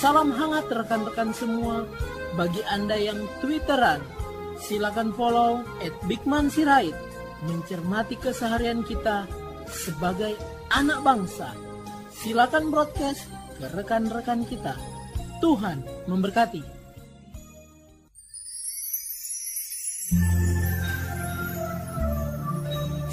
Salam hangat rekan-rekan semua. Bagi Anda yang Twitteran, silakan follow at Bigman Sirait. Mencermati keseharian kita sebagai anak bangsa. Silakan broadcast ke rekan-rekan kita. Tuhan memberkati.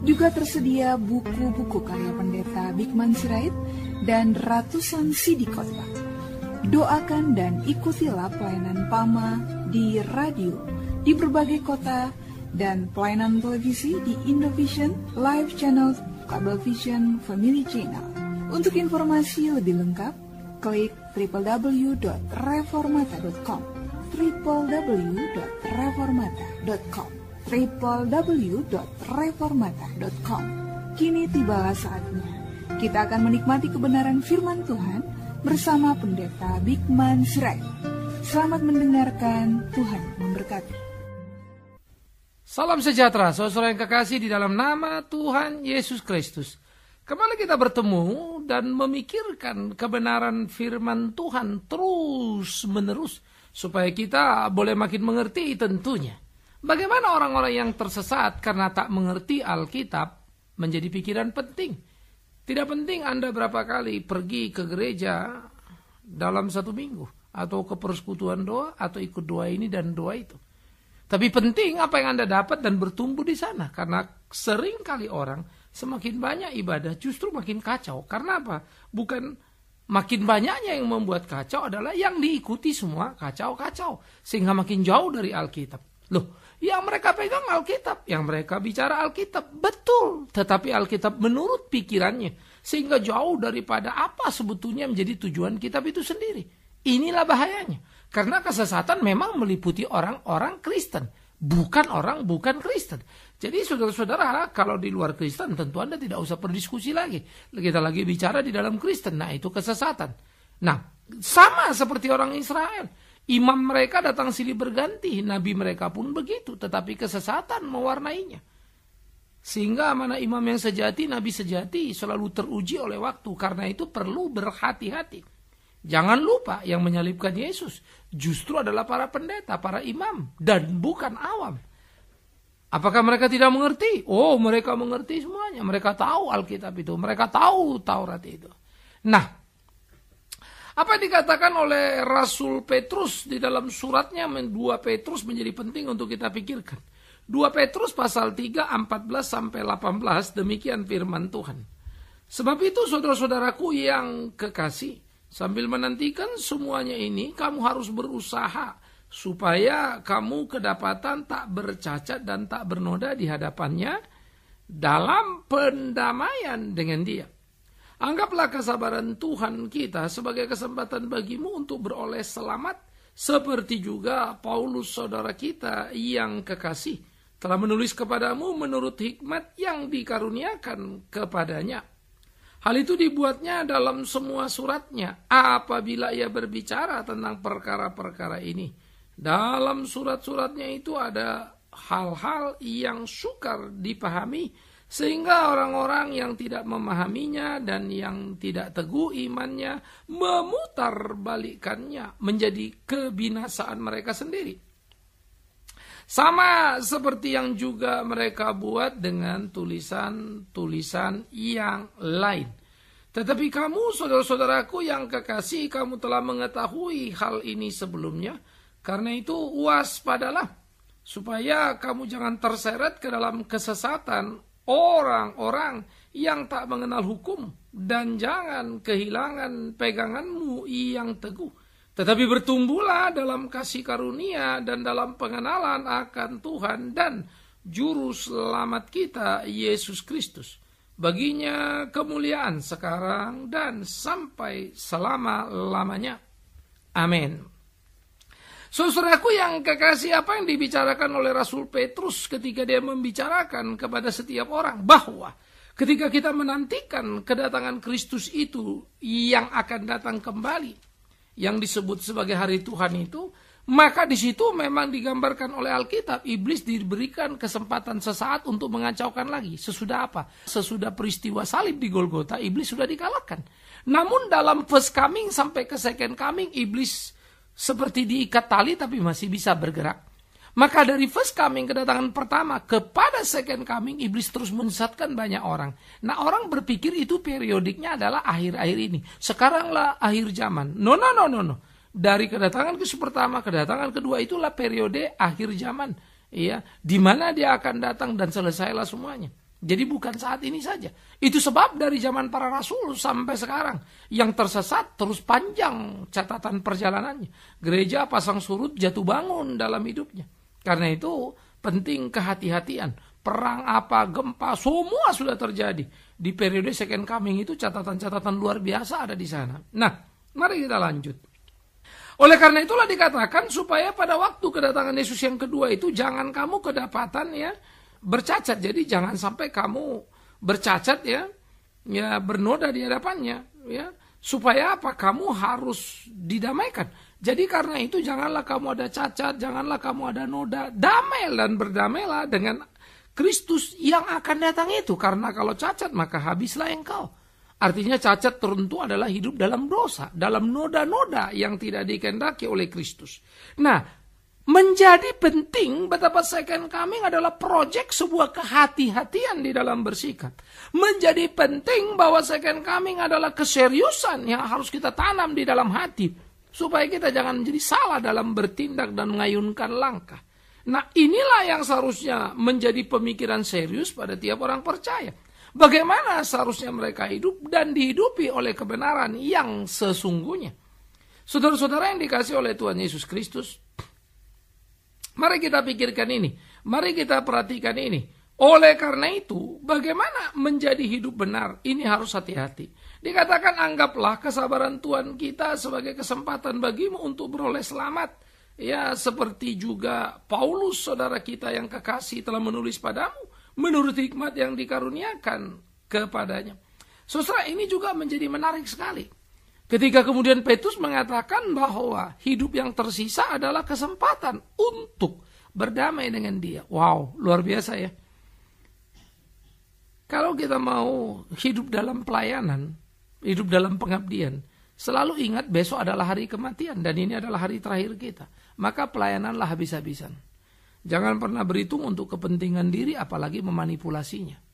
juga tersedia buku-buku karya pendeta Bikman Sirait dan ratusan CD khotbah. Doakan dan ikutilah pelayanan PAMA di radio di berbagai kota dan pelayanan televisi di Indovision, Live Channel, Kabel Vision, Family Channel. Untuk informasi lebih lengkap, klik www.reformata.com www.reformata.com www.reformata.com. Kini tibalah saatnya. Kita akan menikmati kebenaran firman Tuhan bersama Pendeta Bigman Sirait. Selamat mendengarkan, Tuhan memberkati. Salam sejahtera, saudara yang kekasih di dalam nama Tuhan Yesus Kristus. Kembali kita bertemu dan memikirkan kebenaran firman Tuhan terus menerus supaya kita boleh makin mengerti tentunya. Bagaimana orang-orang yang tersesat karena tak mengerti Alkitab menjadi pikiran penting? Tidak penting Anda berapa kali pergi ke gereja dalam satu minggu atau ke persekutuan doa atau ikut doa ini dan doa itu. Tapi penting apa yang Anda dapat dan bertumbuh di sana karena sering kali orang semakin banyak ibadah justru makin kacau. Karena apa? Bukan makin banyaknya yang membuat kacau adalah yang diikuti semua kacau-kacau sehingga makin jauh dari Alkitab. Loh, yang mereka pegang Alkitab, yang mereka bicara Alkitab, betul. Tetapi Alkitab menurut pikirannya, sehingga jauh daripada apa sebetulnya menjadi tujuan kitab itu sendiri. Inilah bahayanya. Karena kesesatan memang meliputi orang-orang Kristen, bukan orang bukan Kristen. Jadi saudara-saudara, kalau di luar Kristen tentu Anda tidak usah berdiskusi lagi. Kita lagi bicara di dalam Kristen, nah itu kesesatan. Nah, sama seperti orang Israel. Imam mereka datang silih berganti, nabi mereka pun begitu, tetapi kesesatan mewarnainya. Sehingga mana imam yang sejati, nabi sejati selalu teruji oleh waktu, karena itu perlu berhati-hati. Jangan lupa yang menyalibkan Yesus justru adalah para pendeta, para imam, dan bukan awam. Apakah mereka tidak mengerti? Oh, mereka mengerti semuanya. Mereka tahu Alkitab itu, mereka tahu Taurat itu. Nah, apa yang dikatakan oleh Rasul Petrus di dalam suratnya 2 Petrus menjadi penting untuk kita pikirkan. 2 Petrus pasal 3 14 sampai 18 demikian firman Tuhan. Sebab itu saudara-saudaraku yang kekasih, sambil menantikan semuanya ini kamu harus berusaha supaya kamu kedapatan tak bercacat dan tak bernoda di hadapannya dalam pendamaian dengan dia. Anggaplah kesabaran Tuhan kita sebagai kesempatan bagimu untuk beroleh selamat, seperti juga Paulus saudara kita yang kekasih telah menulis kepadamu menurut hikmat yang dikaruniakan kepadanya. Hal itu dibuatnya dalam semua suratnya apabila ia berbicara tentang perkara-perkara ini. Dalam surat-suratnya itu ada hal-hal yang sukar dipahami sehingga orang-orang yang tidak memahaminya dan yang tidak teguh imannya memutar balikannya menjadi kebinasaan mereka sendiri. Sama seperti yang juga mereka buat dengan tulisan-tulisan yang lain. Tetapi kamu saudara-saudaraku yang kekasih kamu telah mengetahui hal ini sebelumnya. Karena itu waspadalah supaya kamu jangan terseret ke dalam kesesatan orang-orang yang tak mengenal hukum dan jangan kehilangan peganganmu yang teguh. Tetapi bertumbuhlah dalam kasih karunia dan dalam pengenalan akan Tuhan dan Juru Selamat kita, Yesus Kristus. Baginya kemuliaan sekarang dan sampai selama-lamanya. Amin. Saudaraku yang kekasih apa yang dibicarakan oleh Rasul Petrus ketika dia membicarakan kepada setiap orang bahwa ketika kita menantikan kedatangan Kristus itu yang akan datang kembali yang disebut sebagai hari Tuhan itu maka di situ memang digambarkan oleh Alkitab iblis diberikan kesempatan sesaat untuk mengacaukan lagi sesudah apa sesudah peristiwa salib di Golgota iblis sudah dikalahkan namun dalam first coming sampai ke second coming iblis seperti diikat tali tapi masih bisa bergerak. Maka dari first coming kedatangan pertama kepada second coming iblis terus menyesatkan banyak orang. Nah orang berpikir itu periodiknya adalah akhir-akhir ini. Sekaranglah akhir zaman. No no no no no. Dari kedatangan ke pertama, kedatangan kedua itulah periode akhir zaman. Iya, di mana dia akan datang dan selesailah semuanya. Jadi bukan saat ini saja. Itu sebab dari zaman para rasul sampai sekarang yang tersesat terus panjang catatan perjalanannya. Gereja pasang surut jatuh bangun dalam hidupnya. Karena itu penting kehati-hatian. Perang apa, gempa, semua sudah terjadi. Di periode second coming itu catatan-catatan luar biasa ada di sana. Nah, mari kita lanjut. Oleh karena itulah dikatakan supaya pada waktu kedatangan Yesus yang kedua itu jangan kamu kedapatan ya bercacat. Jadi jangan sampai kamu bercacat ya, ya bernoda di hadapannya ya. Supaya apa? Kamu harus didamaikan. Jadi karena itu janganlah kamu ada cacat, janganlah kamu ada noda. Damai dan berdamailah dengan Kristus yang akan datang itu. Karena kalau cacat maka habislah engkau. Artinya cacat tertentu adalah hidup dalam dosa, dalam noda-noda yang tidak dikehendaki oleh Kristus. Nah, menjadi penting betapa second coming adalah proyek sebuah kehati-hatian di dalam bersikap. Menjadi penting bahwa second coming adalah keseriusan yang harus kita tanam di dalam hati. Supaya kita jangan menjadi salah dalam bertindak dan mengayunkan langkah. Nah inilah yang seharusnya menjadi pemikiran serius pada tiap orang percaya. Bagaimana seharusnya mereka hidup dan dihidupi oleh kebenaran yang sesungguhnya. Saudara-saudara yang dikasih oleh Tuhan Yesus Kristus, Mari kita pikirkan ini. Mari kita perhatikan ini. Oleh karena itu, bagaimana menjadi hidup benar? Ini harus hati-hati. Dikatakan anggaplah kesabaran Tuhan kita sebagai kesempatan bagimu untuk beroleh selamat. Ya, seperti juga Paulus saudara kita yang kekasih telah menulis padamu menurut hikmat yang dikaruniakan kepadanya. Saudara, ini juga menjadi menarik sekali. Ketika kemudian Petrus mengatakan bahwa hidup yang tersisa adalah kesempatan untuk berdamai dengan dia. Wow, luar biasa ya. Kalau kita mau hidup dalam pelayanan, hidup dalam pengabdian, selalu ingat besok adalah hari kematian dan ini adalah hari terakhir kita. Maka pelayananlah habis-habisan. Jangan pernah berhitung untuk kepentingan diri apalagi memanipulasinya.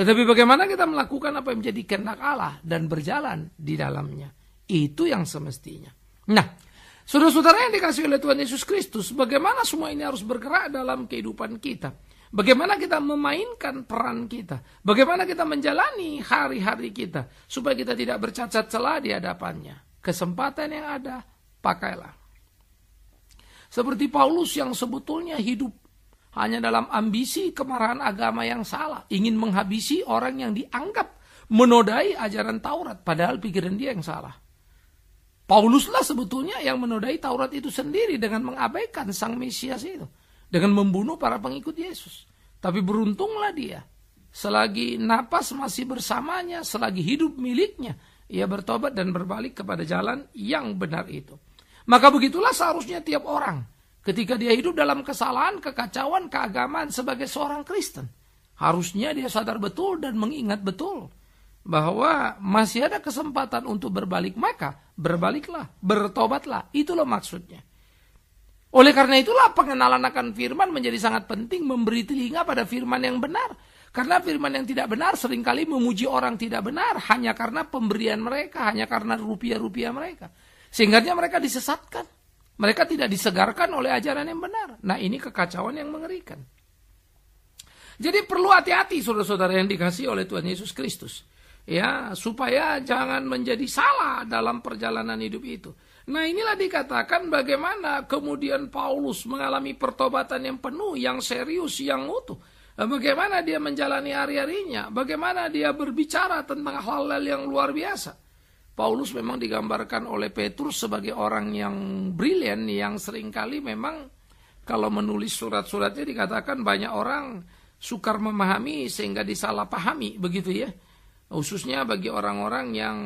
Tetapi bagaimana kita melakukan apa yang menjadi kehendak Allah dan berjalan di dalamnya. Itu yang semestinya. Nah, saudara-saudara yang dikasih oleh Tuhan Yesus Kristus, bagaimana semua ini harus bergerak dalam kehidupan kita? Bagaimana kita memainkan peran kita? Bagaimana kita menjalani hari-hari kita? Supaya kita tidak bercacat celah di hadapannya. Kesempatan yang ada, pakailah. Seperti Paulus yang sebetulnya hidup hanya dalam ambisi kemarahan agama yang salah, ingin menghabisi orang yang dianggap menodai ajaran Taurat, padahal pikiran dia yang salah. Pauluslah sebetulnya yang menodai Taurat itu sendiri dengan mengabaikan sang Mesias itu, dengan membunuh para pengikut Yesus. Tapi beruntunglah dia, selagi napas masih bersamanya, selagi hidup miliknya, ia bertobat dan berbalik kepada jalan yang benar itu. Maka begitulah seharusnya tiap orang ketika dia hidup dalam kesalahan, kekacauan, keagamaan sebagai seorang Kristen. Harusnya dia sadar betul dan mengingat betul bahwa masih ada kesempatan untuk berbalik, maka berbaliklah, bertobatlah. Itulah maksudnya. Oleh karena itulah pengenalan akan firman menjadi sangat penting memberi telinga pada firman yang benar. Karena firman yang tidak benar seringkali memuji orang tidak benar hanya karena pemberian mereka, hanya karena rupiah-rupiah mereka. Sehingga mereka disesatkan. Mereka tidak disegarkan oleh ajaran yang benar. Nah ini kekacauan yang mengerikan. Jadi perlu hati-hati saudara-saudara yang dikasih oleh Tuhan Yesus Kristus. Ya, supaya jangan menjadi salah dalam perjalanan hidup itu. Nah inilah dikatakan bagaimana kemudian Paulus mengalami pertobatan yang penuh, yang serius, yang utuh. Eh, bagaimana dia menjalani hari-harinya, bagaimana dia berbicara tentang hal-hal yang luar biasa. Paulus memang digambarkan oleh Petrus sebagai orang yang brilian yang seringkali memang kalau menulis surat-suratnya dikatakan banyak orang sukar memahami sehingga disalahpahami begitu ya. Khususnya bagi orang-orang yang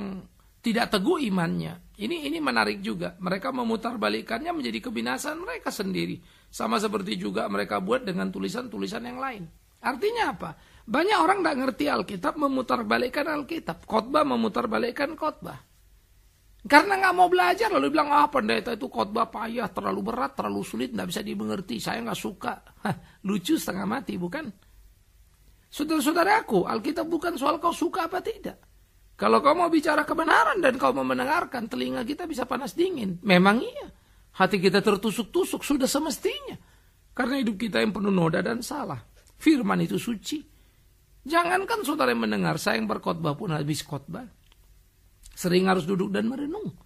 tidak teguh imannya. Ini ini menarik juga. Mereka memutar memutarbalikannya menjadi kebinasan mereka sendiri. Sama seperti juga mereka buat dengan tulisan-tulisan yang lain. Artinya apa? Banyak orang tidak ngerti Alkitab memutarbalikkan Alkitab. Khotbah memutarbalikkan khotbah. Karena nggak mau belajar lalu bilang ah pendeta itu khotbah payah, terlalu berat, terlalu sulit, nggak bisa dimengerti, saya nggak suka. Hah, lucu setengah mati bukan? Saudara-saudaraku, Alkitab bukan soal kau suka apa tidak. Kalau kau mau bicara kebenaran dan kau mau mendengarkan, telinga kita bisa panas dingin. Memang iya. Hati kita tertusuk-tusuk, sudah semestinya. Karena hidup kita yang penuh noda dan salah. Firman itu suci. Jangankan saudara yang mendengar, saya yang berkhotbah pun habis khotbah. Sering harus duduk dan merenung.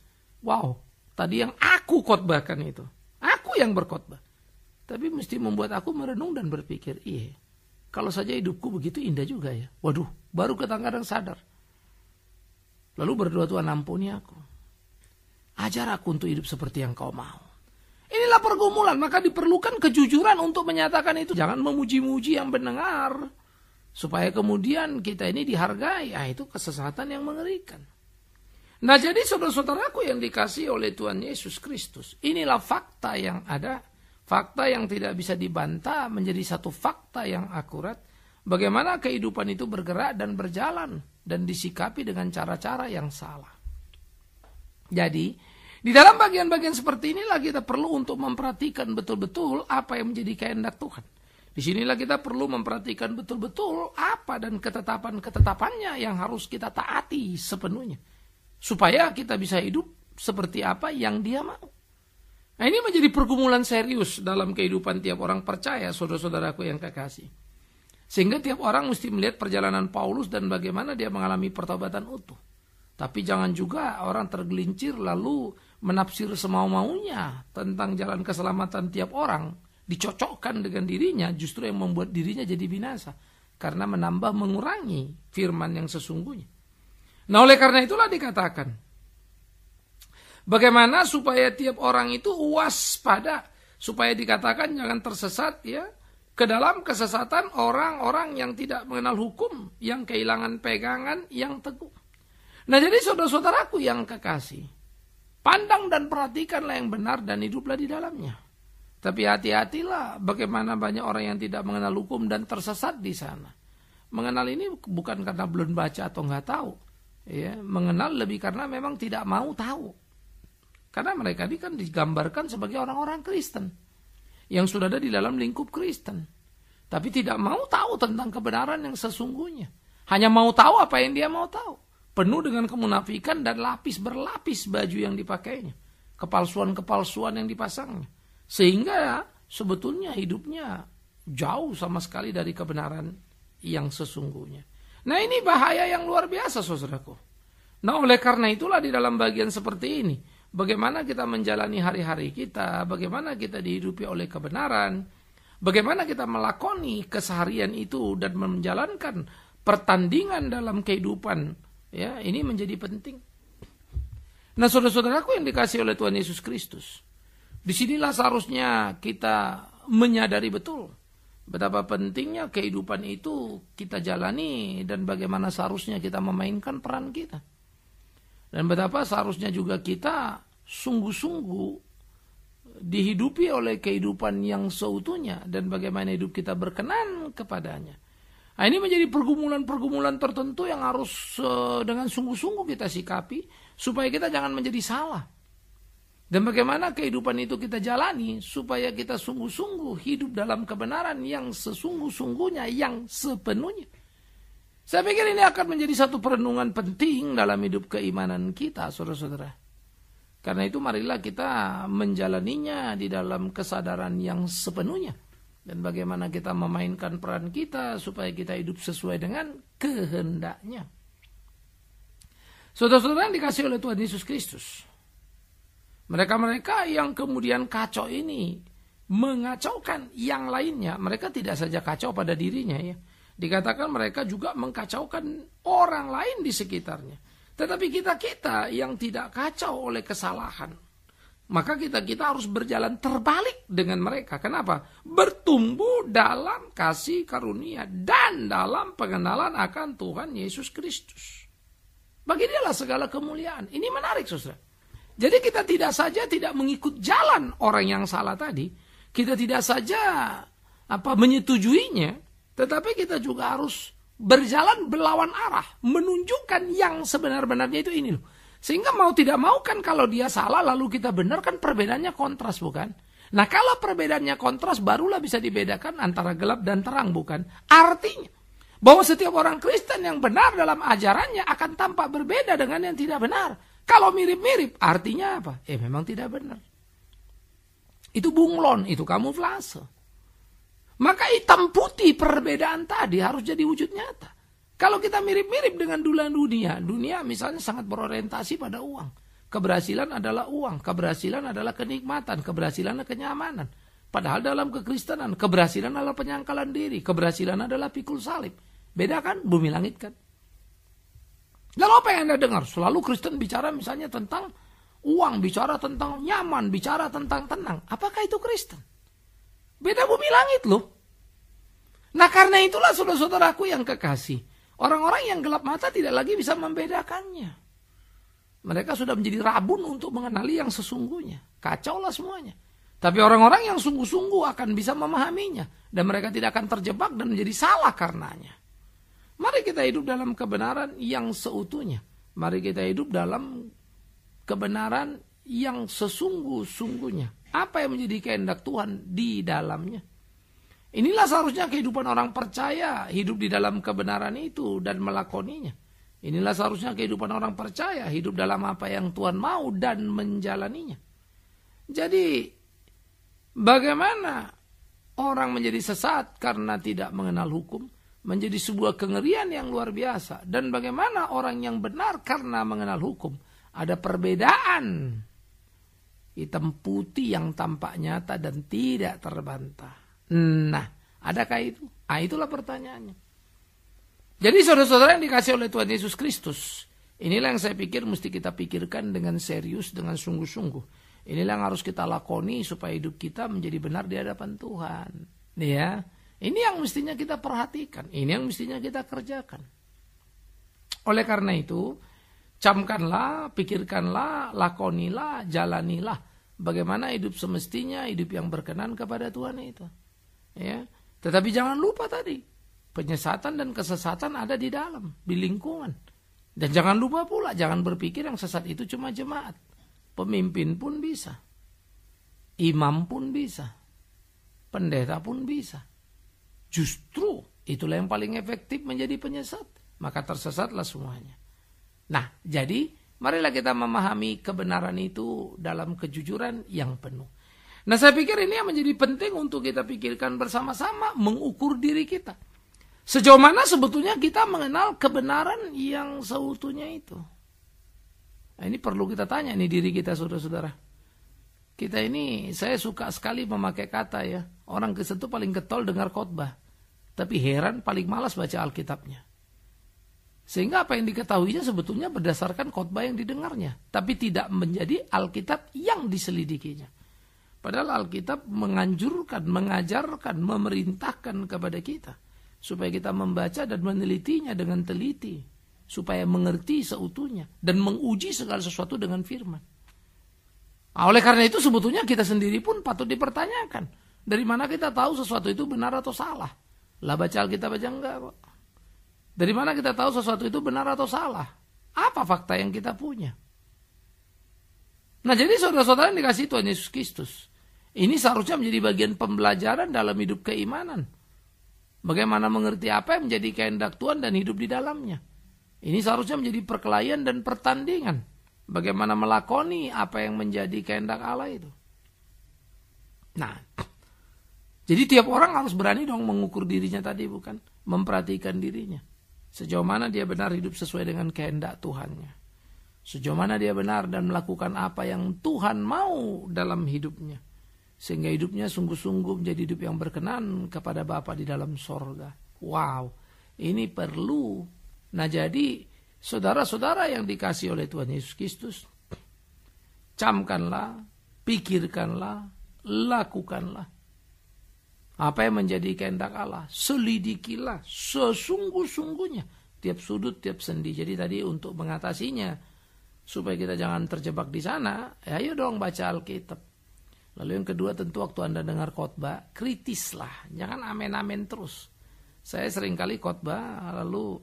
Wow, tadi yang aku khotbahkan itu. Aku yang berkhotbah. Tapi mesti membuat aku merenung dan berpikir, iya, kalau saja hidupku begitu indah juga ya. Waduh, baru kadang-kadang sadar. Lalu berdoa Tuhan ampuni aku. Ajar aku untuk hidup seperti yang kau mau. Inilah pergumulan, maka diperlukan kejujuran untuk menyatakan itu. Jangan memuji-muji yang mendengar supaya kemudian kita ini dihargai. Ah itu kesesatan yang mengerikan. Nah jadi saudara-saudaraku yang dikasih oleh Tuhan Yesus Kristus, inilah fakta yang ada, fakta yang tidak bisa dibantah menjadi satu fakta yang akurat. Bagaimana kehidupan itu bergerak dan berjalan dan disikapi dengan cara-cara yang salah. Jadi di dalam bagian-bagian seperti inilah kita perlu untuk memperhatikan betul-betul apa yang menjadi kehendak Tuhan. Disinilah kita perlu memperhatikan betul-betul apa dan ketetapan-ketetapannya yang harus kita taati sepenuhnya. Supaya kita bisa hidup seperti apa yang dia mau. Nah ini menjadi pergumulan serius dalam kehidupan tiap orang percaya, saudara-saudaraku yang kekasih. Sehingga tiap orang mesti melihat perjalanan Paulus dan bagaimana dia mengalami pertobatan utuh. Tapi jangan juga orang tergelincir lalu menafsir semau-maunya tentang jalan keselamatan tiap orang dicocokkan dengan dirinya justru yang membuat dirinya jadi binasa karena menambah mengurangi firman yang sesungguhnya. Nah, oleh karena itulah dikatakan bagaimana supaya tiap orang itu waspada supaya dikatakan jangan tersesat ya ke dalam kesesatan orang-orang yang tidak mengenal hukum, yang kehilangan pegangan yang teguh. Nah, jadi saudara-saudaraku yang kekasih, pandang dan perhatikanlah yang benar dan hiduplah di dalamnya. Tapi hati-hatilah bagaimana banyak orang yang tidak mengenal hukum dan tersesat di sana. Mengenal ini bukan karena belum baca atau nggak tahu. Ya, mengenal lebih karena memang tidak mau tahu. Karena mereka ini kan digambarkan sebagai orang-orang Kristen. Yang sudah ada di dalam lingkup Kristen. Tapi tidak mau tahu tentang kebenaran yang sesungguhnya. Hanya mau tahu apa yang dia mau tahu. Penuh dengan kemunafikan dan lapis berlapis baju yang dipakainya. Kepalsuan-kepalsuan yang dipasangnya sehingga sebetulnya hidupnya jauh sama sekali dari kebenaran yang sesungguhnya. Nah ini bahaya yang luar biasa saudaraku. Nah oleh karena itulah di dalam bagian seperti ini. Bagaimana kita menjalani hari-hari kita, bagaimana kita dihidupi oleh kebenaran, bagaimana kita melakoni keseharian itu dan menjalankan pertandingan dalam kehidupan. Ya, ini menjadi penting. Nah, saudara-saudaraku yang dikasih oleh Tuhan Yesus Kristus, Disinilah seharusnya kita menyadari betul betapa pentingnya kehidupan itu kita jalani dan bagaimana seharusnya kita memainkan peran kita. Dan betapa seharusnya juga kita sungguh-sungguh dihidupi oleh kehidupan yang seutuhnya dan bagaimana hidup kita berkenan kepadanya. Nah, ini menjadi pergumulan-pergumulan tertentu yang harus eh, dengan sungguh-sungguh kita sikapi supaya kita jangan menjadi salah. Dan bagaimana kehidupan itu kita jalani supaya kita sungguh-sungguh hidup dalam kebenaran yang sesungguh-sungguhnya, yang sepenuhnya. Saya pikir ini akan menjadi satu perenungan penting dalam hidup keimanan kita, saudara-saudara. Karena itu marilah kita menjalaninya di dalam kesadaran yang sepenuhnya. Dan bagaimana kita memainkan peran kita supaya kita hidup sesuai dengan kehendaknya. Saudara-saudara yang dikasih oleh Tuhan Yesus Kristus. Mereka-mereka yang kemudian kacau ini mengacaukan yang lainnya. Mereka tidak saja kacau pada dirinya ya. Dikatakan mereka juga mengkacaukan orang lain di sekitarnya. Tetapi kita-kita yang tidak kacau oleh kesalahan. Maka kita-kita harus berjalan terbalik dengan mereka. Kenapa? Bertumbuh dalam kasih karunia dan dalam pengenalan akan Tuhan Yesus Kristus. Bagi dialah segala kemuliaan. Ini menarik, saudara. Jadi kita tidak saja tidak mengikut jalan orang yang salah tadi, kita tidak saja apa menyetujuinya, tetapi kita juga harus berjalan berlawan arah, menunjukkan yang sebenar-benarnya itu ini loh. Sehingga mau tidak mau kan kalau dia salah lalu kita benar kan perbedaannya kontras bukan? Nah kalau perbedaannya kontras barulah bisa dibedakan antara gelap dan terang bukan? Artinya bahwa setiap orang Kristen yang benar dalam ajarannya akan tampak berbeda dengan yang tidak benar. Kalau mirip-mirip, artinya apa? Eh memang tidak benar. Itu bunglon, itu kamuflase. Maka hitam putih perbedaan tadi harus jadi wujud nyata. Kalau kita mirip-mirip dengan dunia dunia, dunia misalnya sangat berorientasi pada uang. Keberhasilan adalah uang, keberhasilan adalah kenikmatan, keberhasilan adalah kenyamanan. Padahal dalam kekristenan, keberhasilan adalah penyangkalan diri, keberhasilan adalah pikul salib. Beda kan? Bumi langit kan? Dan apa yang Anda dengar? Selalu Kristen bicara misalnya tentang uang, bicara tentang nyaman, bicara tentang tenang. Apakah itu Kristen? Beda bumi langit loh. Nah karena itulah saudara-saudaraku yang kekasih. Orang-orang yang gelap mata tidak lagi bisa membedakannya. Mereka sudah menjadi rabun untuk mengenali yang sesungguhnya. Kacau lah semuanya. Tapi orang-orang yang sungguh-sungguh akan bisa memahaminya. Dan mereka tidak akan terjebak dan menjadi salah karenanya. Mari kita hidup dalam kebenaran yang seutuhnya. Mari kita hidup dalam kebenaran yang sesungguh-sungguhnya. Apa yang menjadi kehendak Tuhan di dalamnya? Inilah seharusnya kehidupan orang percaya hidup di dalam kebenaran itu dan melakoninya. Inilah seharusnya kehidupan orang percaya hidup dalam apa yang Tuhan mau dan menjalaninya. Jadi bagaimana orang menjadi sesat karena tidak mengenal hukum? menjadi sebuah kengerian yang luar biasa. Dan bagaimana orang yang benar karena mengenal hukum. Ada perbedaan hitam putih yang tampak nyata dan tidak terbantah. Nah, adakah itu? ah itulah pertanyaannya. Jadi saudara-saudara yang dikasih oleh Tuhan Yesus Kristus, inilah yang saya pikir mesti kita pikirkan dengan serius, dengan sungguh-sungguh. Inilah yang harus kita lakoni supaya hidup kita menjadi benar di hadapan Tuhan. Ya, ini yang mestinya kita perhatikan, ini yang mestinya kita kerjakan. Oleh karena itu, camkanlah, pikirkanlah, lakonilah, jalanilah bagaimana hidup semestinya, hidup yang berkenan kepada Tuhan itu. Ya. Tetapi jangan lupa tadi, penyesatan dan kesesatan ada di dalam, di lingkungan. Dan jangan lupa pula, jangan berpikir yang sesat itu cuma jemaat. Pemimpin pun bisa. Imam pun bisa. Pendeta pun bisa. Justru itulah yang paling efektif menjadi penyesat. Maka tersesatlah semuanya. Nah, jadi marilah kita memahami kebenaran itu dalam kejujuran yang penuh. Nah, saya pikir ini yang menjadi penting untuk kita pikirkan bersama-sama mengukur diri kita. Sejauh mana sebetulnya kita mengenal kebenaran yang seutuhnya itu? Nah, ini perlu kita tanya nih diri kita saudara-saudara. Kita ini, saya suka sekali memakai kata ya. Orang Kristen itu paling getol dengar khotbah. Tapi heran paling malas baca Alkitabnya. Sehingga apa yang diketahuinya sebetulnya berdasarkan khotbah yang didengarnya. Tapi tidak menjadi Alkitab yang diselidikinya. Padahal Alkitab menganjurkan, mengajarkan, memerintahkan kepada kita. Supaya kita membaca dan menelitinya dengan teliti. Supaya mengerti seutuhnya. Dan menguji segala sesuatu dengan firman. Nah, oleh karena itu sebetulnya kita sendiri pun patut dipertanyakan. Dari mana kita tahu sesuatu itu benar atau salah? Lah baca Alkitab aja enggak kok. Dari mana kita tahu sesuatu itu benar atau salah? Apa fakta yang kita punya? Nah jadi saudara-saudara dikasih Tuhan Yesus Kristus. Ini seharusnya menjadi bagian pembelajaran dalam hidup keimanan. Bagaimana mengerti apa yang menjadi kehendak Tuhan dan hidup di dalamnya. Ini seharusnya menjadi perkelahian dan pertandingan bagaimana melakoni apa yang menjadi kehendak Allah itu. Nah, jadi tiap orang harus berani dong mengukur dirinya tadi bukan memperhatikan dirinya. Sejauh mana dia benar hidup sesuai dengan kehendak Tuhannya. Sejauh mana dia benar dan melakukan apa yang Tuhan mau dalam hidupnya. Sehingga hidupnya sungguh-sungguh menjadi hidup yang berkenan kepada Bapa di dalam sorga. Wow, ini perlu. Nah jadi Saudara-saudara yang dikasih oleh Tuhan Yesus Kristus, camkanlah, pikirkanlah, lakukanlah. Apa yang menjadi kehendak Allah, selidikilah sesungguh-sungguhnya tiap sudut, tiap sendi. Jadi tadi untuk mengatasinya, supaya kita jangan terjebak di sana, ya ayo dong baca Alkitab. Lalu yang kedua tentu waktu Anda dengar khotbah, kritislah, jangan amin-amin terus. Saya sering kali khotbah lalu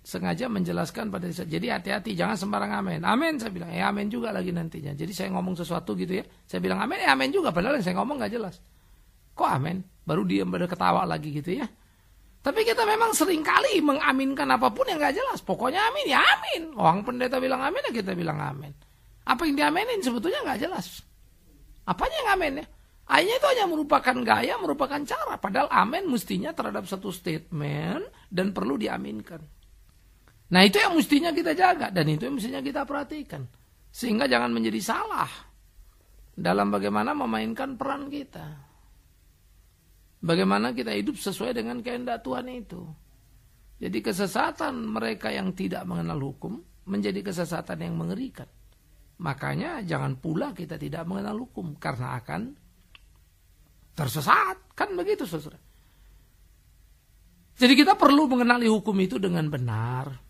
sengaja menjelaskan pada saya. Jadi hati-hati, jangan sembarang amin. Amin, saya bilang. Ya eh, amin juga lagi nantinya. Jadi saya ngomong sesuatu gitu ya. Saya bilang amin, ya amin juga. Padahal yang saya ngomong nggak jelas. Kok amin? Baru dia pada ketawa lagi gitu ya. Tapi kita memang sering kali mengaminkan apapun yang nggak jelas. Pokoknya amin, ya amin. Orang pendeta bilang amin, ya kita bilang amin. Apa yang diaminin sebetulnya nggak jelas. Apanya yang amin ya? Akhirnya itu hanya merupakan gaya, merupakan cara. Padahal amin mestinya terhadap satu statement dan perlu diaminkan. Nah itu yang mestinya kita jaga dan itu yang mestinya kita perhatikan. Sehingga jangan menjadi salah dalam bagaimana memainkan peran kita. Bagaimana kita hidup sesuai dengan kehendak Tuhan itu. Jadi kesesatan mereka yang tidak mengenal hukum menjadi kesesatan yang mengerikan. Makanya jangan pula kita tidak mengenal hukum karena akan tersesat. Kan begitu saudara. Jadi kita perlu mengenali hukum itu dengan benar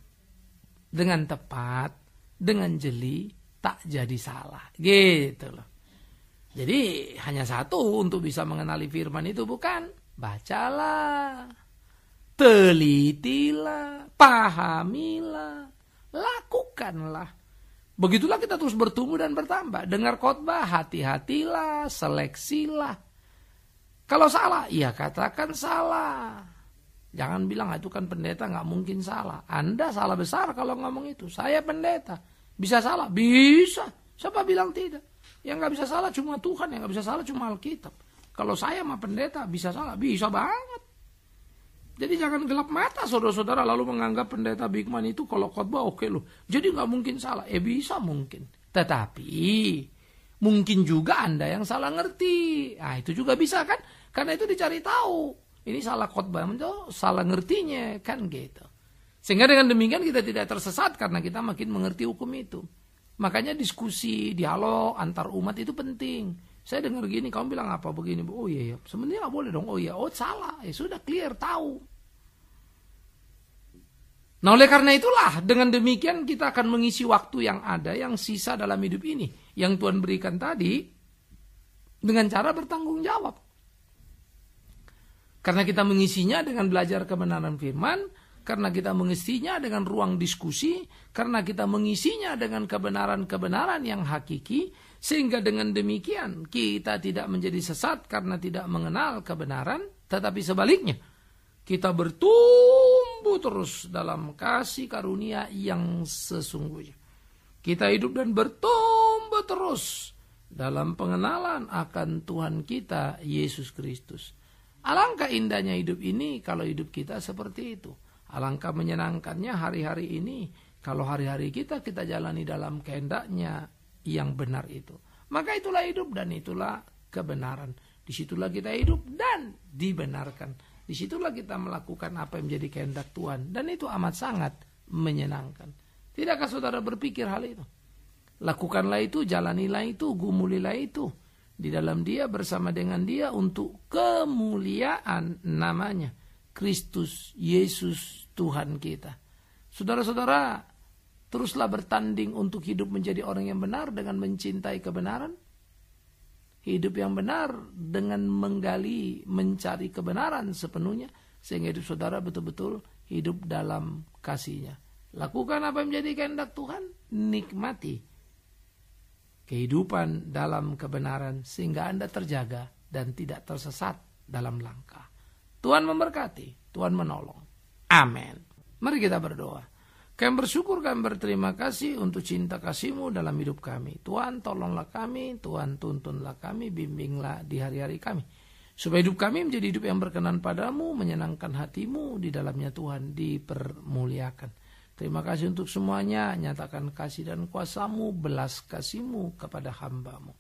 dengan tepat, dengan jeli, tak jadi salah. Gitu loh. Jadi hanya satu untuk bisa mengenali firman itu bukan. Bacalah, telitilah, pahamilah, lakukanlah. Begitulah kita terus bertumbuh dan bertambah. Dengar khotbah, hati-hatilah, seleksilah. Kalau salah, ya katakan salah. Jangan bilang ah, itu kan pendeta nggak mungkin salah. Anda salah besar kalau ngomong itu. Saya pendeta. Bisa salah? Bisa. Siapa bilang tidak? Yang nggak bisa salah cuma Tuhan, yang nggak bisa salah cuma Alkitab. Kalau saya mah pendeta bisa salah, bisa banget. Jadi jangan gelap mata saudara-saudara lalu menganggap pendeta Bigman itu kalau khotbah oke okay loh. Jadi nggak mungkin salah. Eh bisa mungkin. Tetapi mungkin juga Anda yang salah ngerti. Ah itu juga bisa kan? Karena itu dicari tahu. Ini salah khotbah, itu salah ngertinya kan gitu. Sehingga dengan demikian kita tidak tersesat karena kita makin mengerti hukum itu. Makanya diskusi, dialog antar umat itu penting. Saya dengar gini, kamu bilang apa begini? Oh iya, iya. sebenarnya nggak boleh dong. Oh iya, oh salah. Ya sudah clear tahu. Nah oleh karena itulah dengan demikian kita akan mengisi waktu yang ada yang sisa dalam hidup ini yang Tuhan berikan tadi dengan cara bertanggung jawab. Karena kita mengisinya dengan belajar kebenaran firman, karena kita mengisinya dengan ruang diskusi, karena kita mengisinya dengan kebenaran-kebenaran yang hakiki, sehingga dengan demikian kita tidak menjadi sesat karena tidak mengenal kebenaran, tetapi sebaliknya kita bertumbuh terus dalam kasih karunia yang sesungguhnya. Kita hidup dan bertumbuh terus dalam pengenalan akan Tuhan kita Yesus Kristus. Alangkah indahnya hidup ini kalau hidup kita seperti itu. Alangkah menyenangkannya hari-hari ini kalau hari-hari kita kita jalani dalam kehendaknya yang benar itu. Maka itulah hidup dan itulah kebenaran. Disitulah kita hidup dan dibenarkan. Disitulah kita melakukan apa yang menjadi kehendak Tuhan. Dan itu amat sangat menyenangkan. Tidakkah saudara berpikir hal itu? Lakukanlah itu, jalanilah itu, gumulilah itu di dalam dia bersama dengan dia untuk kemuliaan namanya Kristus Yesus Tuhan kita. Saudara-saudara, teruslah bertanding untuk hidup menjadi orang yang benar dengan mencintai kebenaran. Hidup yang benar dengan menggali, mencari kebenaran sepenuhnya sehingga hidup saudara betul-betul hidup dalam kasihnya. Lakukan apa yang menjadi kehendak Tuhan, nikmati kehidupan dalam kebenaran sehingga Anda terjaga dan tidak tersesat dalam langkah. Tuhan memberkati, Tuhan menolong. Amin. Mari kita berdoa. Kami bersyukur, kami berterima kasih untuk cinta kasihmu dalam hidup kami. Tuhan tolonglah kami, Tuhan tuntunlah kami, bimbinglah di hari-hari kami. Supaya hidup kami menjadi hidup yang berkenan padamu, menyenangkan hatimu, di dalamnya Tuhan dipermuliakan. Terima kasih untuk semuanya. Nyatakan kasih dan kuasamu, belas kasihmu kepada hambamu.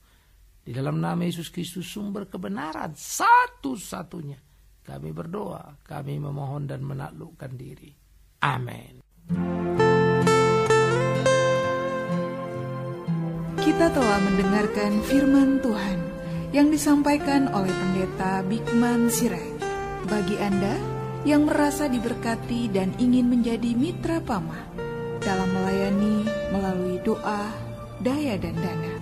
Di dalam nama Yesus Kristus sumber kebenaran satu-satunya. Kami berdoa, kami memohon dan menaklukkan diri. Amin. Kita telah mendengarkan firman Tuhan yang disampaikan oleh Pendeta Bigman Sirai. Bagi Anda yang merasa diberkati dan ingin menjadi mitra Pama dalam melayani melalui doa, daya dan dana.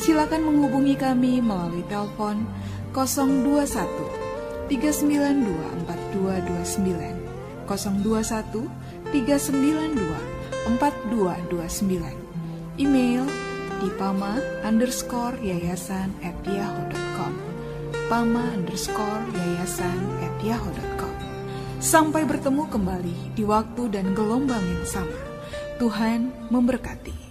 Silakan menghubungi kami melalui telepon 021 392 4229 021 392 4229 Email di pama underscore yayasan at yahoo.com pama underscore yayasan at yahoo.com Sampai bertemu kembali di waktu dan gelombang yang sama. Tuhan memberkati.